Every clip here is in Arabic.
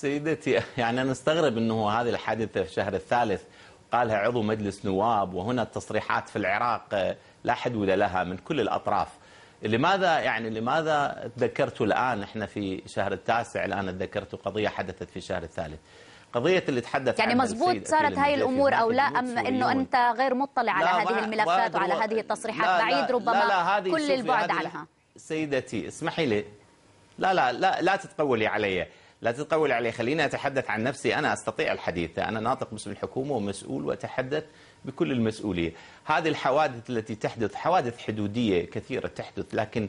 سيدتي يعني أنا استغرب أنه هذه الحادثة في شهر الثالث قالها عضو مجلس نواب وهنا التصريحات في العراق آه، لا حدود لها من كل الأطراف لماذا يعني لماذا تذكرت الآن احنا في شهر التاسع الآن تذكرت قضية حدثت في شهر الثالث قضية اللي تحدث يعني مزبوط صارت هاي الأمور أو لا أم إنه أنت غير مطلع على هذه الملفات وعلى هذه التصريحات لا بعيد لا ربما لا لا هذه كل البعد عنها سيدتي اسمحي لي لا لا لا لا تتقولي علي لا تتقول عليه خليني أتحدث عن نفسي أنا أستطيع الحديث أنا ناطق باسم الحكومة ومسؤول وأتحدث بكل المسؤولية هذه الحوادث التي تحدث حوادث حدودية كثيرة تحدث لكن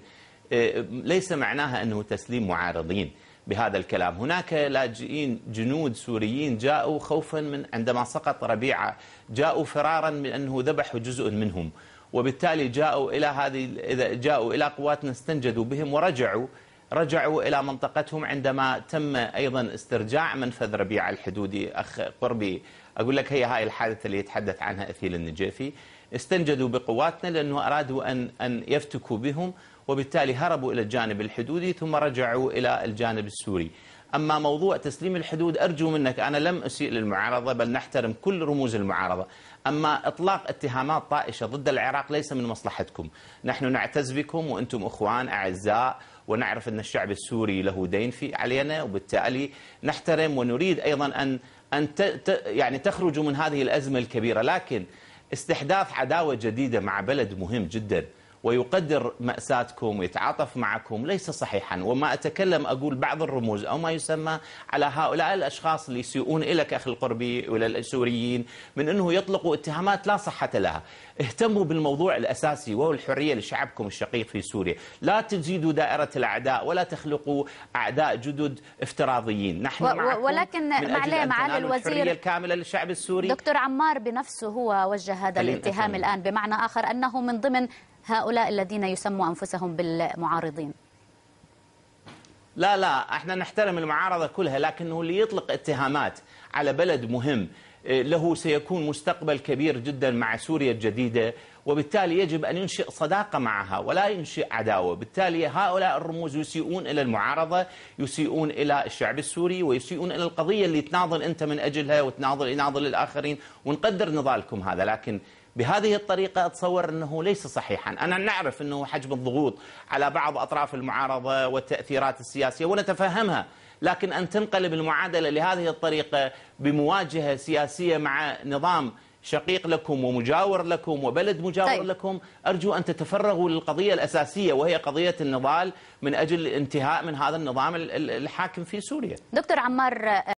آه، ليس معناها أنه تسليم معارضين بهذا الكلام هناك لاجئين جنود سوريين جاءوا خوفا من عندما سقط ربيعة جاءوا فرارا من أنه ذبحوا جزء منهم وبالتالي جاءوا إلى هذه إذا جاءوا إلى قواتنا استنجدوا بهم ورجعوا رجعوا إلى منطقتهم عندما تم أيضا استرجاع منفذ ربيع الحدودي أخ قربي أقول لك هي هاي الحادثة اللي يتحدث عنها أثيل النجيفي استنجدوا بقواتنا لأنه أرادوا أن, أن يفتكوا بهم وبالتالي هربوا إلى الجانب الحدودي ثم رجعوا إلى الجانب السوري أما موضوع تسليم الحدود أرجو منك أنا لم أسيء للمعارضة بل نحترم كل رموز المعارضة أما إطلاق اتهامات طائشة ضد العراق ليس من مصلحتكم نحن نعتز بكم وأنتم أخوان أعزاء ونعرف أن الشعب السوري له دين في علينا وبالتالي نحترم ونريد أيضا أن أن يعني تخرجوا من هذه الأزمة الكبيرة لكن استحداث عداوة جديدة مع بلد مهم جداً ويقدر مأساتكم ويتعاطف معكم ليس صحيحا وما أتكلم أقول بعض الرموز أو ما يسمى على هؤلاء الأشخاص اللي يسيئون إلى اخي القربي وإلى السوريين من أنه يطلقوا اتهامات لا صحة لها اهتموا بالموضوع الأساسي وهو الحرية لشعبكم الشقيق في سوريا لا تزيدوا دائرة الأعداء ولا تخلقوا أعداء جدد افتراضيين نحن و معكم ولكن معلي معالي الوزير الحرية الكاملة للشعب السوري دكتور عمار بنفسه هو وجه هذا الاتهام الآن بمعنى آخر أنه من ضمن هؤلاء الذين يسموا أنفسهم بالمعارضين لا لا احنا نحترم المعارضة كلها لكنه اللي يطلق اتهامات على بلد مهم آه، له سيكون مستقبل كبير جدا مع سوريا الجديدة وبالتالي يجب أن ينشئ صداقة معها ولا ينشئ عداوة بالتالي هؤلاء الرموز يسيئون إلى المعارضة يسيئون إلى الشعب السوري ويسيئون إلى القضية اللي تناضل أنت من أجلها وتناضل يناضل الآخرين ونقدر نضالكم هذا لكن بهذه الطريقة أتصور أنه ليس صحيحا أنا نعرف أنه حجم الضغوط على بعض أطراف المعارضة والتأثيرات السياسية ونتفهمها لكن أن تنقلب المعادلة لهذه الطريقة بمواجهة سياسية مع نظام شقيق لكم ومجاور لكم وبلد مجاور طيب. لكم أرجو أن تتفرغوا للقضية الأساسية وهي قضية النضال من أجل الانتهاء من هذا النظام الحاكم في سوريا دكتور عمار